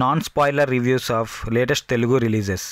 non spoiler reviews of latest Telugu releases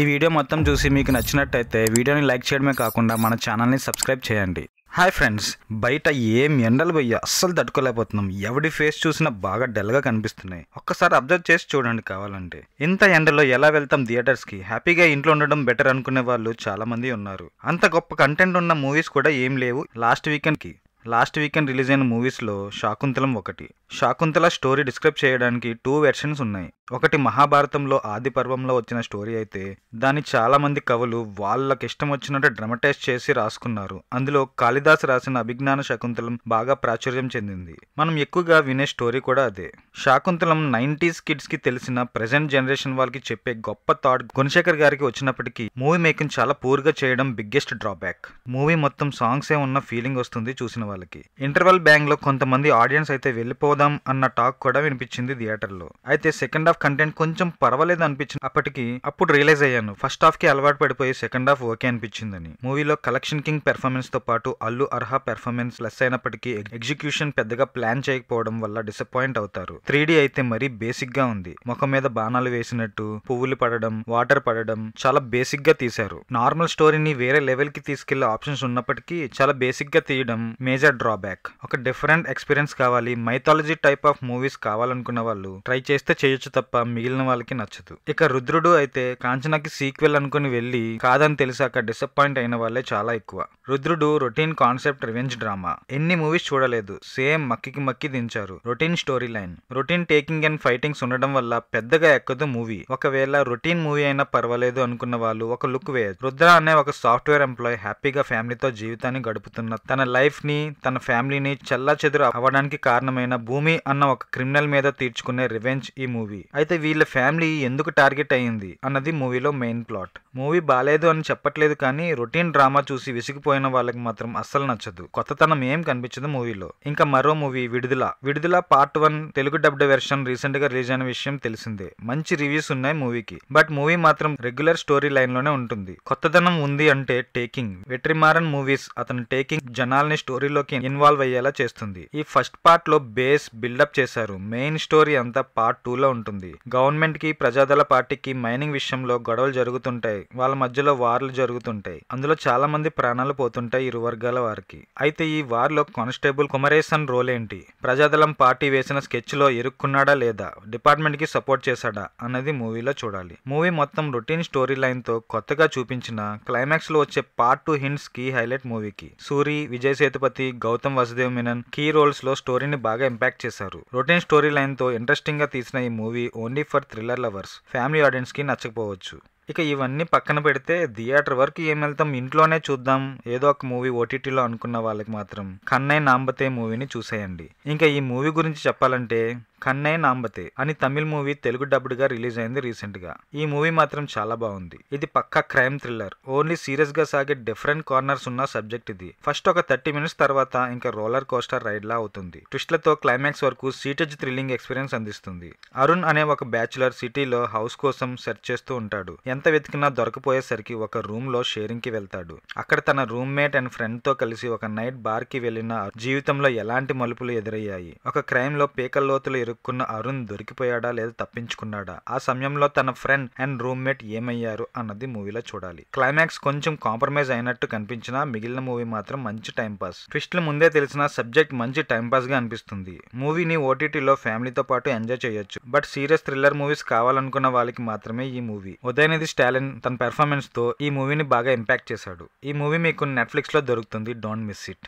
ఈ video మొత్తం చూసి మీకు నచ్చినట్టయితే వీడియోని లైక్ చేయడమే కాకుండా మన ఛానల్ని సబ్స్క్రైబ్ చేయండి హాయ్ ఫ్రెండ్స్ బయట ఏం ఎండలు పోయి అస్సలు తట్టుకోలేకపోతున్నాం ఎవడి ఫేస్ చూసినా బాగా డల్గా కనిపిస్తున్నాయి ఒక్కసారి అబ్జర్వ్ చేసి చూడండి కావాలంటే ఇంత ఎండలో ఎలా వెళ్తాం థియేటర్స్కి హ్యాపీగా ఇంట్లో ఉండడం బెటర్ అనుకునే వాళ్ళు చాలా మంది ఉన్నారు అంత గొప్ప కంటెంట్ ఉన్న మూవీస్ కూడా ఏం లేవు లాస్ట్ వీకెండ్కి లాస్ట్ వీకెండ్ రిలీజ్ అయిన మూవీస్లో శాకుంతలం ఒకటి శాకుంతల స్టోరీ డిస్క్రైబ్ చేయడానికి టూ వెర్షన్స్ ఉన్నాయి ఒకటి మహాభారతంలో ఆది పర్వంలో వచ్చిన స్టోరీ అయితే దాన్ని చాలామంది కవులు వాళ్ళకి ఇష్టం వచ్చినట్టు డ్రమటైజ్ చేసి రాసుకున్నారు అందులో కాళిదాస్ రాసిన అభిజ్ఞాన శాకుంతలం బాగా ప్రాచుర్యం చెందింది మనం ఎక్కువగా వినే స్టోరీ కూడా అదే శాకుంతలం నైంటీస్ కిడ్స్ కి తెలిసిన ప్రెసెంట్ జనరేషన్ వాళ్ళకి చెప్పే గొప్ప థాట్ గుణశేఖర్ గారికి వచ్చినప్పటికీ మూవీ మేకింగ్ చాలా పూర్ చేయడం బిగ్గెస్ట్ డ్రాబ్యాక్ మూవీ మొత్తం సాంగ్స్ ఏ ఉన్న ఫీలింగ్ వస్తుంది చూసిన వాళ్ళకి ఇంటర్వెల్ బ్యాంగ్ లో కొంతమంది ఆడియన్స్ అయితే వెళ్ళిపోదాం అన్న టాక్ కూడా వినిపించింది థియేటర్లో అయితే సెకండ్ హాఫ్ కంటెంట్ కొంచెం పర్వాలేదు అనిపించింది అప్పటికి అప్పుడు రియలైజ్ అయ్యాను ఫస్ట్ హాఫ్ కి అలవాటు పడిపోయి సెకండ్ హాఫ్ ఓకే అనిపించిందని మూవీలో కలెక్షన్ కింగ్ పెర్ఫార్మెన్స్ తో పాటు అల్లు అర్హా పెర్ఫార్మెన్స్ లెస్ అయినప్పటికీ ఎగ్జిక్యూషన్ పెద్దగా ప్లాన్ చేయకపోవడం వల్ల డిసప్పాయింట్ అవుతారు త్రీ అయితే మరీ బేసిక్ గా ఉంది ముఖం మీద బాణాలు వేసినట్టు పువ్వులు పడడం వాటర్ పడడం చాలా బేసిక్ గా తీశారు నార్మల్ స్టోరీని వేరే లెవెల్ కి తీసుకెళ్లే ఆప్షన్స్ ఉన్నప్పటికీ చాలా బేసిక్ గా తీయడం మేజర్ డ్రాబ్యాక్ ఒక డిఫరెంట్ ఎక్స్పీరియన్స్ కావాలి మైథాలజీ టైప్ ఆఫ్ మూవీస్ కావాలనుకున్న వాళ్ళు ట్రై చేస్తే చేయొచ్చు తప్ప తప్ప మిగిలిన వాళ్ళకి నచ్చదు ఇక రుద్రుడు అయితే కాంచనకి సీక్వెల్ అనుకుని వెళ్ళి కాదని తెలిసాక డిసప్పాయింట్ అయిన వాళ్ళే చాలా ఎక్కువ Rudhrudu routine concept revenge drama ఎన్ని మూవీస్ చూడలేదు సేమ్ మక్కికి మక్కి దించారు routine story line routine taking and fightings ఉండడం వల్ల పెద్దగా ఎక్కదు మూవీ ఒకవేళ రొటీన్ మూవీ అయినా పర్వాలేదు అనుకున్న వాళ్ళు ఒక లుక్ వేయదు రుద్ర అనే ఒక సాఫ్ట్వేర్ ఎంప్లాయ్ హ్యాపీగా ఫ్యామిలీతో జీవితాన్ని గడుపుతున్న తన లైఫ్ ని తన ఫ్యామిలీని చల్లా చెదురు అవ్వడానికి కారణమైన భూమి అన్న ఒక క్రిమినల్ మీద తీర్చుకునే రివెంజ్ ఈ మూవీ అయితే వీళ్ళ ఫ్యామిలీ ఎందుకు టార్గెట్ అయ్యింది అన్నది మూవీలో మెయిన్ ప్లాట్ మూవీ బాగాలేదు అని చెప్పట్లేదు కానీ రొటీన్ డ్రామా చూసి విసిగిపోయిన వాళ్ళకి మాత్రం అస్సలు నచ్చదు కొత్తతనం ఏం కనిపించదు మూవీలో ఇంకా మరో మూవీ విడుదల Vidudala part one Telugu dubbed version recent గా రిలీజ్ అయిన విషయం తెలిసిందే మంచి రివ్యూస్ ఉన్నాయి మూవీకి బట్ మూవీ మాత్రం రెగ్యులర్ స్టోరీ లైన్ లోనే ఉంటుంది కొత్తతనం ఉంది అంటే టేకింగ్ వెట్రిమారన్ మూవీస్ అతను టేకింగ్ జనాల్ని స్టోరీలోకి ఇన్వాల్వ్ అయ్యేలా చేస్తుంది ఈ ఫస్ట్ పార్ట్ లో బేస్ బిల్డప్ చేశారు మెయిన్ స్టోరీ అంతా పార్ట్ టూ లో ఉంటుంది జరుగుతుంది గవర్నమెంట్ కి ప్రజాదళ పార్టీకి మైనింగ్ విషయంలో గొడవలు జరుగుతుంటాయి వాళ్ళ మధ్యలో వార్లు జరుగుతుంటాయి అందులో చాలా మంది ప్రాణాలు పోతుంటాయి ఇరు వర్గాల వారికి అయితే ఈ వార్లో కానిస్టేబుల్ కుమరేసన్ రోల్ ఏంటి ప్రజాదళం పార్టీ వేసిన స్కెచ్ లో ఇరుక్కున్నాడా లేదా డిపార్ట్మెంట్ కి సపోర్ట్ చేశాడా అన్నది మూవీలో చూడాలి మూవీ మొత్తం రొటీన్ స్టోరీ లైన్ తో కొత్తగా చూపించిన క్లైమాక్స్ లో వచ్చే పార్ట్ టూ హింట్స్ కి హైలైట్ మూవీకి సూరి విజయ్ సేతుపతి గౌతమ్ వసుదేవ్ మీనన్ కీ రోల్స్ లో స్టోరీని బాగా ఇంపాక్ట్ చేశారు రొటీన్ స్టోరీ లైన్ తో ఇంట్రెస్టింగ్ గా తీసిన ఈ movie only for thriller lovers family ఆడియన్స్కి నచ్చకపోవచ్చు ఇక ఇవన్నీ పక్కన పెడితే థియేటర్ వరకు ఏం వెళ్తాం ఇంట్లోనే చూద్దాం ఏదో ఒక మూవీ ఓటీటీలో అనుకున్న వాళ్ళకి మాత్రం కన్నై నాంబతే మూవీని చూసేయండి ఇంకా ఈ మూవీ గురించి చెప్పాలంటే కన్నై నాంబతే అని తమిళ్ మూవీ తెలుగు గా రిలీజ్ అయింది రీసెంట్ గా ఈ మూవీ మాత్రం చాలా బాగుంది ఇది పక్కా క్రైమ్ థ్రిల్లర్ ఓన్లీ సీరియస్ గా సాగే డిఫరెంట్ కార్నర్స్ ఉన్న సబ్జెక్ట్ ఇది ఫస్ట్ ఒక థర్టీ మినిట్స్ తర్వాత ఇంకా రోలర్ కోస్టర్ రైడ్ లా అవుతుంది ట్విస్ట్లతో క్లైమాక్స్ వరకు సీటేజ్ థ్రిల్లింగ్ ఎక్స్పీరియన్స్ అందిస్తుంది అరుణ్ అనే ఒక బ్యాచులర్ సిటీలో హౌస్ కోసం సెర్చ్ చేస్తూ ఉంటాడు ఎంత వెతికినా దొరకపోయేసరికి ఒక రూమ్ లో షేరింగ్ కి వెళ్తాడు అక్కడ తన రూమ్ మేట్ అండ్ ఫ్రెండ్ తో కలిసి ఒక నైట్ బార్ కి వెళ్లిన జీవితంలో ఎలాంటి మలుపులు ఎదురయ్యాయి ఒక క్రైమ్ లో పేకల్లోతులు ఇరుక్కున్న అరుణ్ దొరికిపోయాడా లేదా తప్పించుకున్నాడా ఆ సమయంలో తన ఫ్రెండ్ అండ్ రూమ్మేట్ ఏమయ్యారు అన్నది మూవీలో చూడాలి క్లైమాక్స్ కొంచెం కాంప్రమైజ్ అయినట్టు కనిపించినా మిగిలిన మూవీ మాత్రం మంచి టైంపాస్ ట్విస్ట్లు ముందే తెలిసిన సబ్జెక్ట్ మంచి పాస్ గా అనిపిస్తుంది మూవీని ఓటీటీలో ఫ్యామిలీతో పాటు ఎంజాయ్ చేయొచ్చు బట్ సీరియస్ థ్రిల్లర్ మూవీస్ కావాలనుకున్న వాళ్ళకి మాత్రమే ఈ మూవీ ఉదయనిధి స్టాలిన్ తన పెర్ఫార్మెన్స్ తో ఈ మూవీని బాగా ఇంపాక్ట్ చేశాడు ఈ మూవీ మీకు నెట్ఫ్లిక్స్ లో దొరుకుతుంది డోంట్ మిస్ ఇట్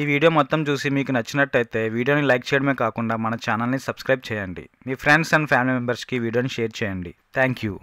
ఈ వీడియో మొత్తం చూసి మీకు నచ్చినట్టయితే వీడియోని లైక్ చేయడమే కాకుండా మన ఛానల్ని సబ్స్క్రైబ్ చేయండి మీ ఫ్రెండ్స్ అండ్ ఫ్యామిలీ మెంబర్స్కి వీడియోని షేర్ చేయండి థ్యాంక్ యూ